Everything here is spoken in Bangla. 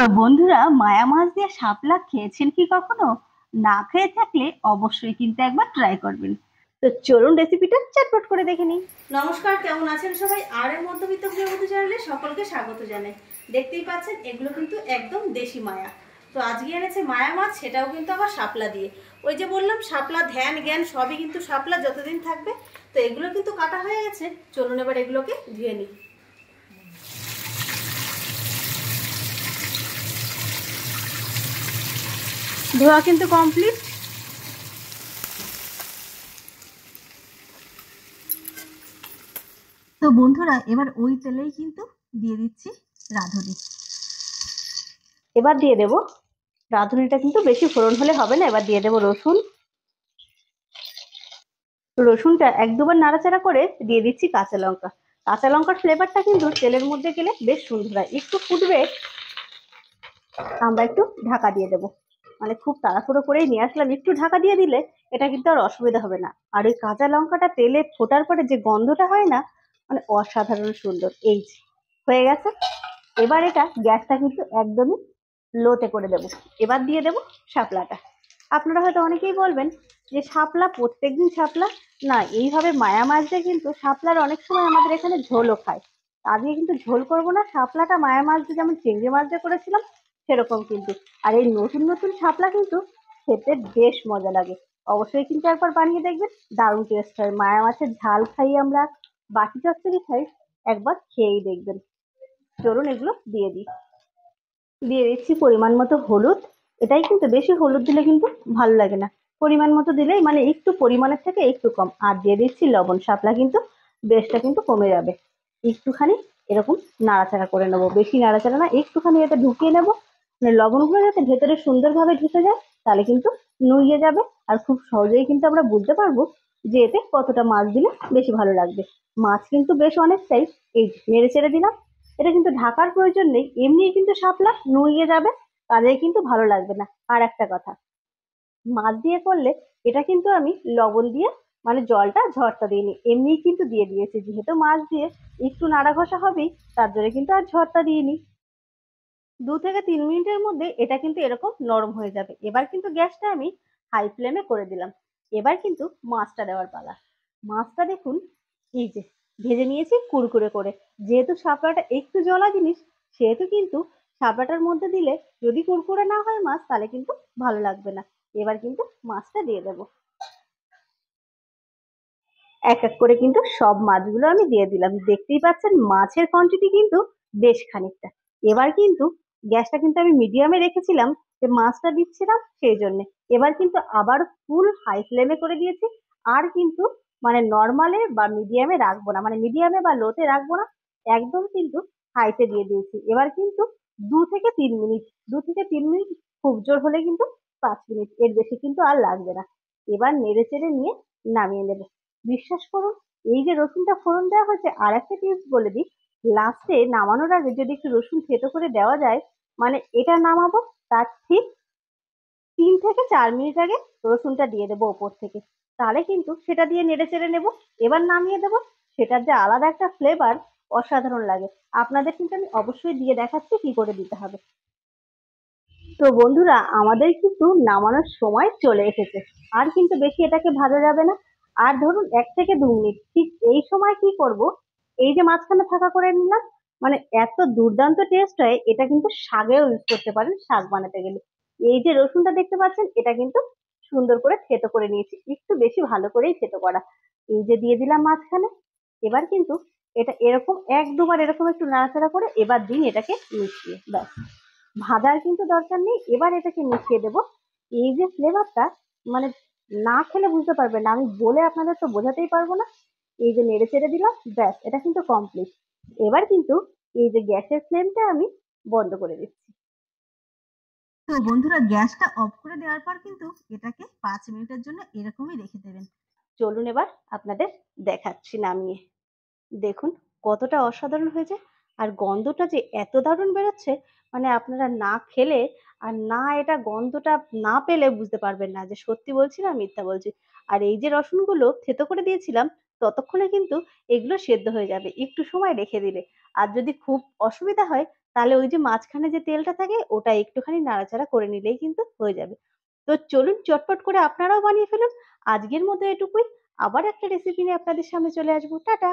তো বন্ধুরা মায়া মাছ দিয়ে শাপলা খেয়েছেন কি কখনো না খেয়ে থাকলে অবশ্যই কিন্তু একবার ট্রাই করবেন তো চলুন রেসিপিটা চটপট করে দেখে নিই নমস্কার কেমন আছেন সবাই আর এর মধ্যবিত্ত গৃহবধূ চ্যানেলে সকলকে স্বাগত জানাই দেখতেই পাচ্ছেন এগুলো কিন্তু একদম দেশি মায়া তো আজকে এনেছে মায়া মাছ সেটাও কিন্তু আবার শাপলা দিয়ে ওই যে বললাম শাপলা ধ্যান জ্ঞান সবই কিন্তু শাপলা যতদিন থাকবে তো এগুলো কিন্তু কাটা হয়ে গেছে চলুন এবার এগুলোকে ধুয়ে নিই ধোয়া কিন্তু কমপ্লিট তো বন্ধুরা এবার ওই তেলেই কিন্তু দিয়ে দিচ্ছি রাঁধুনি এবার দিয়ে দেব রাঁধুনিটা কিন্তু বেশি ফোড়ন হলে হবে না এবার দিয়ে দেব রসুন রসুনটা এক দুবার নাড়াচাড়া করে দিয়ে দিচ্ছি কাঁচা লঙ্কা কাঁচা লঙ্কার ফ্লেভারটা কিন্তু তেলের মধ্যে গেলে বেশ সুন্দর হয় একটু ফুটবে আমরা একটু ঢাকা দিয়ে দেবো মানে খুব তাড়াহুড়ো করেই নিয়ে আসলাম একটু ঢাকা দিয়ে দিলে এটা কিন্তু আর অসুবিধা হবে না আর ওই কাঁচা লঙ্কাটা তেলে ফোটার পরে যে গন্ধটা হয় না মানে অসাধারণ সুন্দর এই হয়ে গেছে এবার এটা গ্যাসটা কিন্তু একদমই লোতে করে দেব এবার দিয়ে দেব শাপলাটা আপনারা হয়তো অনেকেই বলবেন যে শাপলা প্রত্যেক দিন শাপলা না এইভাবে মায়া মাছ দিয়ে কিন্তু শাপলার অনেক সময় আমাদের এখানে ঝোলও খায় তা দিয়ে কিন্তু ঝোল করব না শাপলাটা মায়া মাছ দিয়ে যেমন চিংড়ি মাছ দিয়ে করেছিলাম সেরকম কিন্তু আর এই নতুন নতুন শাপলা কিন্তু খেতে বেশ মজা লাগে অবশ্যই কিন্তু একবার বানিয়ে দেখবেন দারুণ টেস্ট হয় মায়া মাছের ঝাল খাই আমরা বাকি চচ্চড়ি খাই একবার খেয়েই দেখবেন চলুন এগুলো দিয়ে দিই দিয়ে দিচ্ছি পরিমাণ মতো হলুদ এটাই কিন্তু বেশি হলুদ দিলে কিন্তু ভালো লাগে না পরিমাণ মতো দিলেই মানে একটু পরিমাণের থেকে একটু কম আর দিয়ে দিচ্ছি লবণ শাপলা কিন্তু বেশটা কিন্তু কমে যাবে একটুখানি এরকম নাড়াচাড়া করে নেবো বেশি নাড়াচাড়া না একটুখানি এটা ঢুকিয়ে নেবো মানে লবণগুলো যাতে ভেতরে সুন্দরভাবে ঢুকে যায় তাহলে কিন্তু নুইয়ে যাবে আর খুব সহজেই কিন্তু আমরা বুঝতে পারবো যে এতে কতটা মাছ দিলে বেশি ভালো লাগবে মাছ কিন্তু বেশ অনেকটাই এই মেরে ছেড়ে দিলাম এটা কিন্তু ঢাকার প্রয়োজন নেই এমনি কিন্তু সাপলা নুইয়ে যাবে তাদের কিন্তু ভালো লাগবে না আর একটা কথা মাছ দিয়ে করলে এটা কিন্তু আমি লবণ দিয়ে মানে জলটা ঝড়টা দিইনি এমনিই কিন্তু দিয়ে দিয়েছি যেহেতু মাছ দিয়ে একটু নাড়া ঘষা হবেই তার জন্য কিন্তু আর ঝড়টা দিইনি দু থেকে তিন মিনিটের মধ্যে এটা কিন্তু এরকম নরম হয়ে যাবে এবার কিন্তু গ্যাসটা আমি হাই ফ্লেমে করে দিলাম এবার কিন্তু মাছটা দেওয়ার পালা মাছটা দেখুন এই যে ভেজে নিয়েছি কুড়কুড়ে করে যেহেতু সাপড়াটা একটু জলা জিনিস সেহেতু কিন্তু সাপড়াটার মধ্যে দিলে যদি কুড়কুড়ে না হয় মাছ তাহলে কিন্তু ভালো লাগবে না এবার কিন্তু মাছটা দিয়ে দেব এক এক করে কিন্তু সব মাছগুলো আমি দিয়ে দিলাম দেখতেই পাচ্ছেন মাছের কোয়ান্টিটি কিন্তু বেশ খানিকটা এবার কিন্তু গ্যাসটা কিন্তু আমি মিডিয়ামে রেখেছিলাম যে মাছটা দিচ্ছিলাম সেই জন্যে এবার কিন্তু আবার ফুল হাই ফ্লেমে করে দিয়েছি আর কিন্তু মানে নর্মালে বা মিডিয়ামে রাখবো না মানে মিডিয়ামে বা লোতে রাখবো না একদম কিন্তু হাইতে দিয়ে দিয়েছি এবার কিন্তু দু থেকে তিন মিনিট দু থেকে তিন মিনিট খুব জোর হলে কিন্তু পাঁচ মিনিট এর বেশি কিন্তু আর লাগবে না এবার নেড়ে চেড়ে নিয়ে নামিয়ে নেবে বিশ্বাস করুন এই যে রসুনটা ফোড়ন দেওয়া হয়েছে আর একটা টিপস বলে দিই লাস্টে নামানোর আগে যদি একটু রসুন থেতো করে দেওয়া যায় মানে এটা নামাবো তার ঠিক তিন থেকে চার মিনিট আগে রসুনটা দিয়ে দেবো ওপর থেকে তাহলে কিন্তু সেটা দিয়ে নেড়ে চেড়ে নেবো এবার নামিয়ে দেবো সেটার যে আলাদা একটা ফ্লেভার অসাধারণ লাগে আপনাদের কিন্তু আমি অবশ্যই দিয়ে দেখাচ্ছি কি করে দিতে হবে তো বন্ধুরা আমাদের কিন্তু নামানোর সময় চলে এসেছে আর কিন্তু বেশি এটাকে ভাজা যাবে না আর ধরুন এক থেকে দু মিনিট ঠিক এই সময় কি করব এই যে মাঝখানে থাকা করে নিলাম মানে এত দুর্দান্ত টেস্ট হয় এটা কিন্তু শাকেও ইউজ করতে পারেন শাক বানাতে গেলে এই যে রসুনটা দেখতে পাচ্ছেন এটা কিন্তু সুন্দর করে থেতো করে নিয়েছি একটু বেশি ভালো করেই থেতো করা এই যে দিয়ে দিলাম মাঝখানে এবার কিন্তু এটা এরকম এক দুবার এরকম একটু নাড়াচাড়া করে এবার দিন এটাকে মিশিয়ে ব্যাস ভাজার কিন্তু দরকার নেই এবার এটাকে মিশিয়ে দেব এই যে ফ্লেভারটা মানে না খেলে বুঝতে পারবেন না আমি বলে আপনাদের তো বোঝাতেই পারবো না এই যে নেড়ে চেড়ে দিলাম ব্যাস এটা কিন্তু কমপ্লিট এবার কিন্তু এই যে গ্যাসের ফ্লেমটা আমি বন্ধ করে দিচ্ছি তো বন্ধুরা গ্যাসটা অফ করে দেওয়ার পর কিন্তু এটাকে পাঁচ মিনিটের জন্য এরকমই রেখে দেবেন চলুন এবার আপনাদের দেখাচ্ছি নামিয়ে দেখুন কতটা অসাধারণ হয়েছে আর গন্ধটা যে এত দারুণ বেরোচ্ছে মানে আপনারা না খেলে আর না এটা গন্ধটা না পেলে বুঝতে পারবেন না যে সত্যি বলছি না মিথ্যা বলছি আর এই যে রসুনগুলো থেতো করে দিয়েছিলাম ততক্ষণে কিন্তু এগুলো সেদ্ধ হয়ে যাবে একটু সময় রেখে দিলে আর যদি খুব অসুবিধা হয় তাহলে ওই যে মাঝখানে যে তেলটা থাকে ওটা একটুখানি নাড়াচাড়া করে নিলেই কিন্তু হয়ে যাবে তো চলুন চটপট করে আপনারাও বানিয়ে ফেলুন আজকের মতো এটুকুই আবার একটা রেসিপি নিয়ে আপনাদের সামনে চলে আসবো টাটা